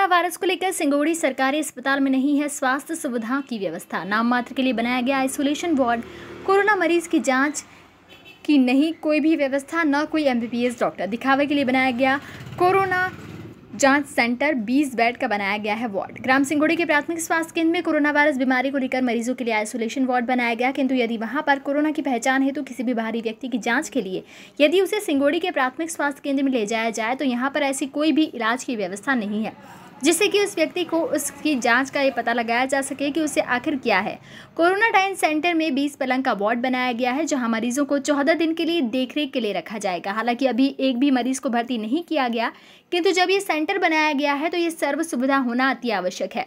corona virus को लेकर सिंगोड़ी सरकारी अस्पताल में नहीं है स्वास्थ्य सुविधा की व्यवस्था नाम मात्र के लिए बनाया गया आइसोलेशन वार्ड कोरोना मरीज की जांच की नहीं कोई भी व्यवस्था न कोई एमबीबीएस डॉक्टर दिखावे के लिए बनाया गया कोरोना जांच सेंटर 20 बेड का बनाया गया है वार्ड ग्राम सिंगोड़ी के प्राथमिक स्वास्थ्य केंद्र में कोरोना वायरस बीमारी को लेकर मरीजों के लिए आइसोलेशन वार्ड बनाया गया किंतु यदि वहां पर कोरोना की पहचान है तो किसी भी बाहरी व्यक्ति की जांच के लिए यदि उसे सिंगोड़ी के प्राथमिक स्वास्थ्य केंद्र में ले जाया जाए तो यहाँ पर ऐसी कोई भी इलाज की व्यवस्था नहीं है जिससे कि उस व्यक्ति को उसकी जांच का ये पता लगाया जा सके कि उसे आखिर क्या है कोरोना टाइम सेंटर में 20 पलंग का वार्ड बनाया गया है जहां मरीजों को चौदह दिन के लिए देखरेख के लिए रखा जाएगा हालांकि अभी एक भी मरीज को भर्ती नहीं किया गया किंतु जब ये सेंटर बनाया गया है तो ये सर्व सुविधा होना अति आवश्यक है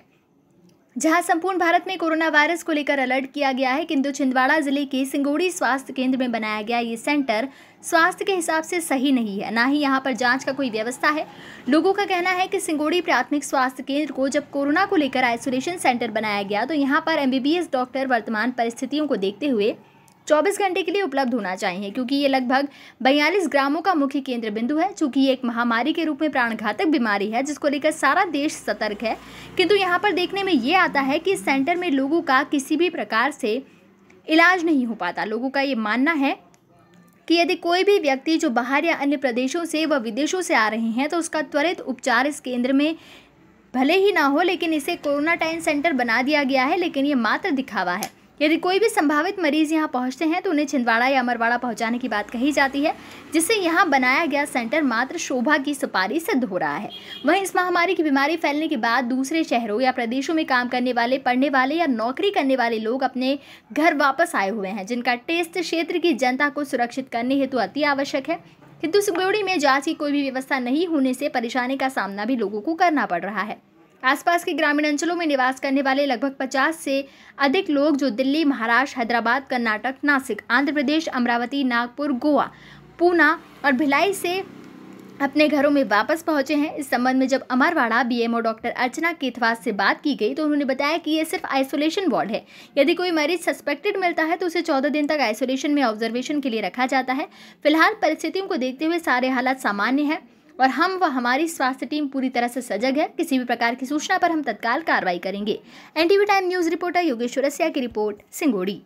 जहां संपूर्ण भारत में कोरोना वायरस को लेकर अलर्ट किया गया है किंतु छिंदवाड़ा जिले के सिंगोड़ी स्वास्थ्य केंद्र में बनाया गया ये सेंटर स्वास्थ्य के हिसाब से सही नहीं है ना ही यहाँ पर जांच का कोई व्यवस्था है लोगों का कहना है कि सिंगोड़ी प्राथमिक स्वास्थ्य केंद्र को जब कोरोना को लेकर आइसोलेशन सेंटर बनाया गया तो यहाँ पर एम डॉक्टर वर्तमान परिस्थितियों को देखते हुए 24 घंटे के लिए उपलब्ध होना चाहिए क्योंकि ये लगभग बयालीस ग्रामों का मुख्य केंद्र बिंदु है चूँकि ये एक महामारी के रूप में प्राणघातक बीमारी है जिसको लेकर सारा देश सतर्क है किंतु यहाँ पर देखने में ये आता है कि सेंटर में लोगों का किसी भी प्रकार से इलाज नहीं हो पाता लोगों का ये मानना है कि यदि कोई भी व्यक्ति जो बाहर या अन्य प्रदेशों से व विदेशों से आ रहे हैं तो उसका त्वरित उपचार इस केंद्र में भले ही ना हो लेकिन इसे टाइम सेंटर बना दिया गया है लेकिन ये मात्र दिखावा है यदि कोई भी संभावित मरीज यहाँ पहुँचते हैं तो उन्हें छिंदवाड़ा या अमरवाड़ा पहुँचाने की बात कही जाती है जिससे यहाँ बनाया गया सेंटर मात्र शोभा की सुपारी सिद्ध हो रहा है वहीं इस महामारी की बीमारी फैलने के बाद दूसरे शहरों या प्रदेशों में काम करने वाले पढ़ने वाले या नौकरी करने वाले लोग अपने घर वापस आए हुए हैं जिनका टेस्ट क्षेत्र की जनता को सुरक्षित करने हेतु अति आवश्यक है किंतु सुगौड़ी में जांच की कोई भी व्यवस्था नहीं होने से परेशानी का सामना भी लोगों को करना पड़ रहा है आसपास के ग्रामीण अंचलों में निवास करने वाले लगभग 50 से अधिक लोग जो दिल्ली महाराष्ट्र हैदराबाद कर्नाटक नासिक आंध्र प्रदेश अमरावती नागपुर गोवा पूना और भिलाई से अपने घरों में वापस पहुंचे हैं इस संबंध में जब अमरवाड़ा बीएमओ डॉक्टर अर्चना केथवास से बात की गई तो उन्होंने बताया कि ये सिर्फ आइसोलेशन वार्ड है यदि कोई मरीज सस्पेक्टेड मिलता है तो उसे चौदह दिन तक आइसोलेशन में ऑब्जर्वेशन के लिए रखा जाता है फिलहाल परिस्थितियों को देखते हुए सारे हालात सामान्य हैं और हम व हमारी स्वास्थ्य टीम पूरी तरह से सजग है किसी भी प्रकार की सूचना पर हम तत्काल कार्रवाई करेंगे NTV time news reporter Yogeshwar की रिपोर्ट सिंगोड़ी